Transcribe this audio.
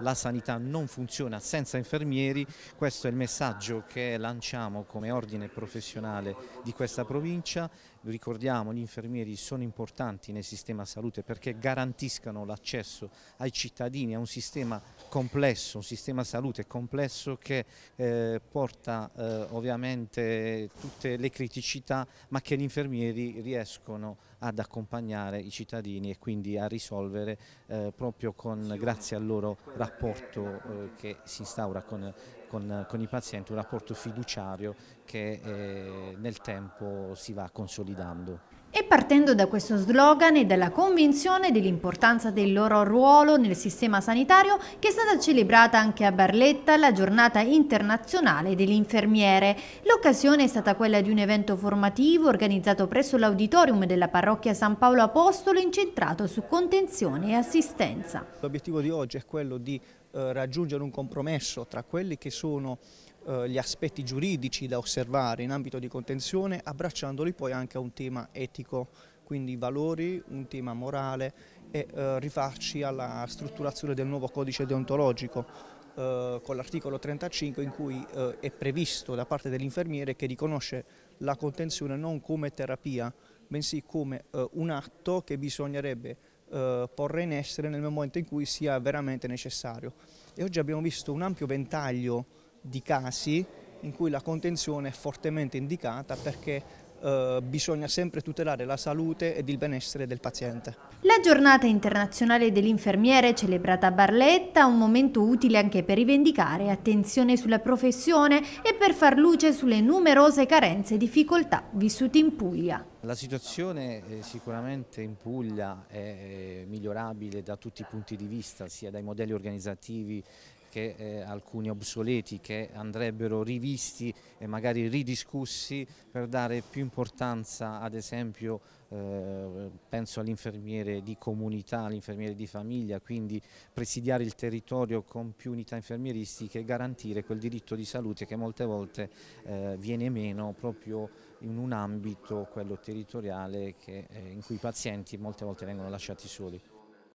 la sanità non funziona senza infermieri, questo è il messaggio che lanciamo come ordine professionale di questa provincia lo ricordiamo, gli infermieri sono importanti nel sistema salute perché garantiscano l'accesso ai cittadini a un sistema complesso, un sistema salute complesso che eh, porta eh, ovviamente tutte le criticità ma che gli infermieri riescono ad accompagnare i cittadini e quindi a risolvere eh, proprio con, grazie al loro rapporto eh, che si instaura con con, con i pazienti un rapporto fiduciario che eh, nel tempo si va consolidando. E partendo da questo slogan e dalla convinzione dell'importanza del loro ruolo nel sistema sanitario, che è stata celebrata anche a Barletta la giornata internazionale dell'infermiere. L'occasione è stata quella di un evento formativo organizzato presso l'auditorium della parrocchia San Paolo Apostolo incentrato su contenzione e assistenza. L'obiettivo di oggi è quello di eh, raggiungere un compromesso tra quelli che sono eh, gli aspetti giuridici da osservare in ambito di contenzione, abbracciandoli poi anche a un tema etico, quindi valori, un tema morale e eh, rifarci alla strutturazione del nuovo codice deontologico eh, con l'articolo 35 in cui eh, è previsto da parte dell'infermiere che riconosce la contenzione non come terapia, bensì come eh, un atto che bisognerebbe eh, porre in essere nel momento in cui sia veramente necessario. E oggi abbiamo visto un ampio ventaglio di casi in cui la contenzione è fortemente indicata perché eh, bisogna sempre tutelare la salute ed il benessere del paziente. La giornata internazionale dell'infermiere celebrata a Barletta, un momento utile anche per rivendicare attenzione sulla professione e per far luce sulle numerose carenze e difficoltà vissute in Puglia. La situazione eh, sicuramente in Puglia è eh, migliorabile da tutti i punti di vista, sia dai modelli organizzativi che eh, alcuni obsoleti che andrebbero rivisti e magari ridiscussi per dare più importanza ad esempio eh, penso all'infermiere di comunità, all'infermiere di famiglia, quindi presidiare il territorio con più unità infermieristiche e garantire quel diritto di salute che molte volte eh, viene meno proprio in un ambito, quello territoriale, che, eh, in cui i pazienti molte volte vengono lasciati soli.